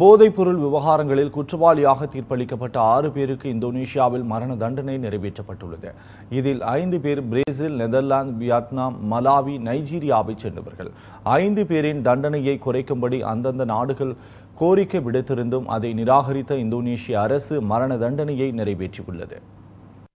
போதைப்பொருள் விவகாரங்களில் குற்றவாளியாக தீர்ப்பளிக்கப்பட்ட ஆறு பேருக்கு இந்தோனேஷியாவில் மரண தண்டனை நிறைவேற்றப்பட்டுள்ளது இதில் ஐந்து பேர் பிரேசில் நெதர்லாந்து வியட்நாம் மலாவி நைஜீரியாவை சேர்ந்தவர்கள் ஐந்து பேரின் தண்டனையை குறைக்கும்படி அந்தந்த நாடுகள் கோரிக்கை விடுத்திருந்தும் அதை நிராகரித்த இந்தோனேஷிய அரசு மரண தண்டனையை நிறைவேற்றியுள்ளது